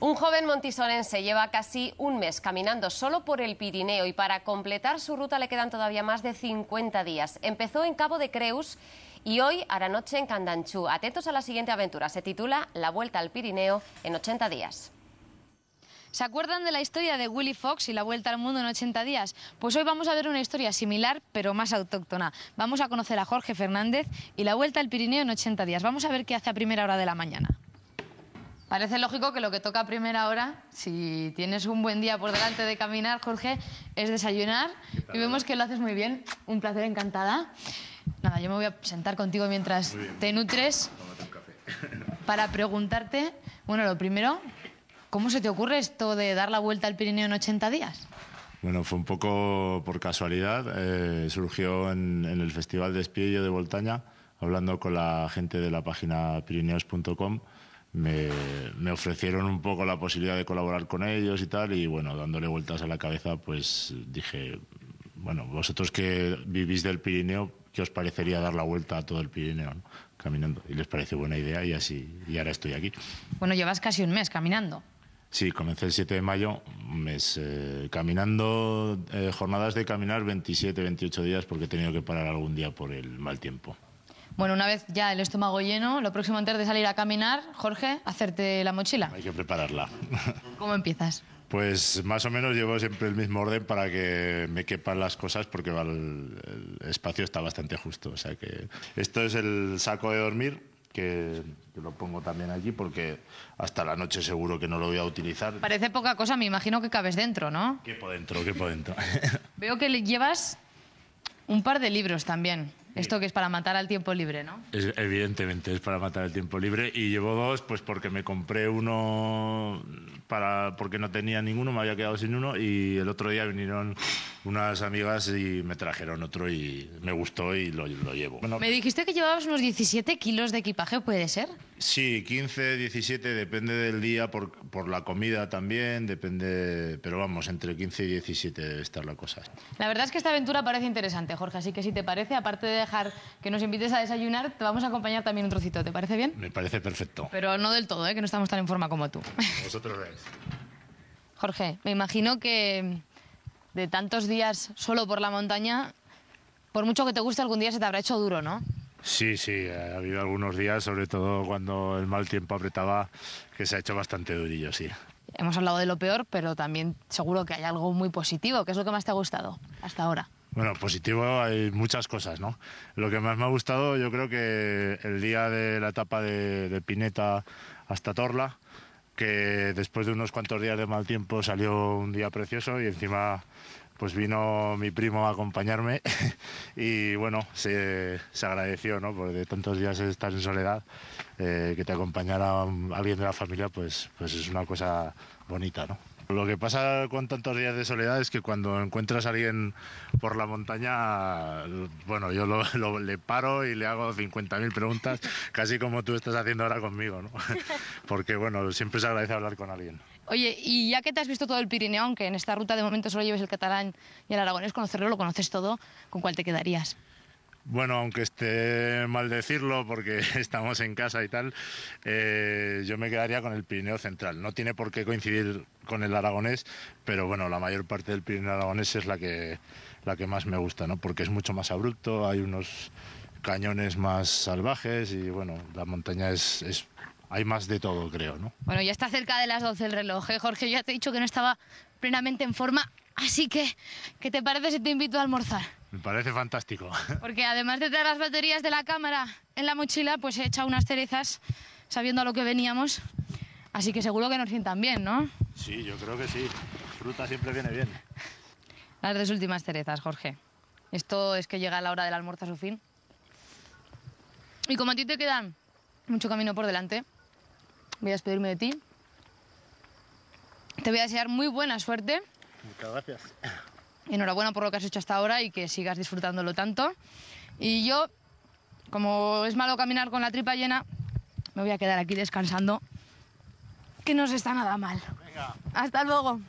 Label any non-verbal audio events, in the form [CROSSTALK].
Un joven montisorense lleva casi un mes caminando solo por el Pirineo y para completar su ruta le quedan todavía más de 50 días. Empezó en Cabo de Creus y hoy hará noche en Candanchú. Atentos a la siguiente aventura. Se titula La Vuelta al Pirineo en 80 días. ¿Se acuerdan de la historia de Willy Fox y la vuelta al mundo en 80 días? Pues hoy vamos a ver una historia similar, pero más autóctona. Vamos a conocer a Jorge Fernández y la vuelta al Pirineo en 80 días. Vamos a ver qué hace a primera hora de la mañana. Parece lógico que lo que toca a primera hora, si tienes un buen día por delante de caminar, Jorge, es desayunar. Y vemos ¿eh? que lo haces muy bien. Un placer, encantada. Nada, yo me voy a sentar contigo mientras te nutres [LAUGHS] para preguntarte, bueno, lo primero, ¿cómo se te ocurre esto de dar la vuelta al Pirineo en 80 días? Bueno, fue un poco por casualidad. Eh, surgió en, en, el Festival de Espiello de Voltaña, hablando con la gente de la página pirineos.com me, ofrecieron un poco la posibilidad de colaborar con ellos y tal, y bueno, dándole vueltas a la cabeza, pues dije, bueno, vosotros que vivís del Pirineo, ¿qué os parecería dar la vuelta a todo el Pirineo caminando? Y les parece buena idea y así, y ahora estoy aquí. Bueno, llevas casi un mes caminando. Sí, comencé el 7 de mayo, mes eh, caminando, eh, jornadas de caminar 27, 28 días porque he tenido que parar algún día por el mal tiempo. Bueno, una vez ya el estómago lleno, lo próximo antes de salir a caminar, Jorge, hacerte la mochila. Hay que prepararla. [LAUGHS] ¿Cómo empiezas? Pues más o menos llevo siempre el mismo orden para que me quepan las cosas porque el, espacio está bastante justo. O sea que esto es el saco de dormir que, lo pongo también allí porque hasta la noche seguro que no lo voy a utilizar. Parece poca cosa, me imagino que cabes dentro, ¿no? Quepo dentro, quepo dentro. Veo que llevas un par de libros también. Esto que es para matar al tiempo libre, ¿no? evidentemente, es para matar el tiempo libre. Y llevo dos, pues porque me compré uno para, porque no tenía ninguno, me había quedado sin uno. Y el otro día vinieron unas amigas y me trajeron otro y me gustó y lo, llevo. me dijiste que llevabas unos 17 kilos de equipaje, ¿puede ser? Sí, 15, 17, depende del día, por, la comida también, depende, pero vamos, entre 15 y 17 debe estar la cosa. La verdad es que esta aventura parece interesante, Jorge, así que si te parece, aparte de dejar que nos invites a desayunar, te vamos a acompañar también un trocito, ¿te parece bien? Me parece perfecto. Pero no del todo, ¿eh? que no estamos tan en forma como tú. [LAUGHS] Vosotros Jorge, me imagino que de tantos días solo por la montaña, por mucho que te guste, algún día se te habrá hecho duro, ¿no? Sí, sí, eh, ha habido algunos días, sobre todo cuando el mal tiempo apretaba, que se ha hecho bastante durillo, sí. Hemos hablado de lo peor, pero también seguro que hay algo muy positivo. ¿Qué es lo que más te ha gustado hasta ahora? Bueno, positivo hay muchas cosas, ¿no? Lo que más me ha gustado, yo creo que el día de la etapa de, de Pineta hasta Torla, que después de unos cuantos días de mal tiempo salió un día precioso y encima pues vino mi primo a acompañarme [LAUGHS] y bueno, se, se agradeció, ¿no? Porque de tantos días estar en soledad, eh, que te acompañara alguien de la familia, pues, pues es una cosa bonita, ¿no? Lo que pasa con tantos días de soledad es que cuando encuentras a alguien por la montaña, bueno, yo lo, [LAUGHS] le paro y le hago 50.000 preguntas, [LAUGHS] casi como tú estás haciendo ahora conmigo, ¿no? [LAUGHS] Porque, bueno, siempre se agradece hablar con alguien. Oye, y ya que te has visto todo el Pirineo, que en esta ruta de momento solo lleves el catalán y el aragonés, conocerlo, lo conoces todo, ¿con cuál te quedarías? Bueno, aunque esté mal decirlo porque [LAUGHS] estamos en casa y tal, eh, yo me quedaría con el Pirineo Central. No tiene por qué coincidir con el aragonés, pero bueno, la mayor parte del Pirineo aragonés es la que, la que más me gusta, ¿no? Porque es mucho más abrupto, hay unos cañones más salvajes y bueno, la montaña es, hay más de todo, creo, ¿no? Bueno, ya está cerca de las 12 el reloj, ¿eh, Jorge, ya te he dicho que no estaba plenamente en forma, así que, ¿qué te parece si te invito a almorzar? Me parece fantástico. [LAUGHS] Porque además de traer las baterías de la cámara en la mochila, pues he echado unas cerezas sabiendo a lo que veníamos. Así que seguro que nos sientan bien, ¿no? Sí, yo creo que sí. Fruta siempre viene bien. Las tres últimas cerezas, Jorge. Esto es que llega la hora del almuerzo a su fin. Y como a ti te quedan mucho camino por delante, voy a despedirme de ti. Te voy a desear muy buena suerte. Muchas gracias enhorabuena por lo que has hecho hasta ahora y que sigas disfrutándolo tanto. Y yo, como es malo caminar con la tripa llena, me voy a quedar aquí descansando, que no se está nada mal. Hasta luego.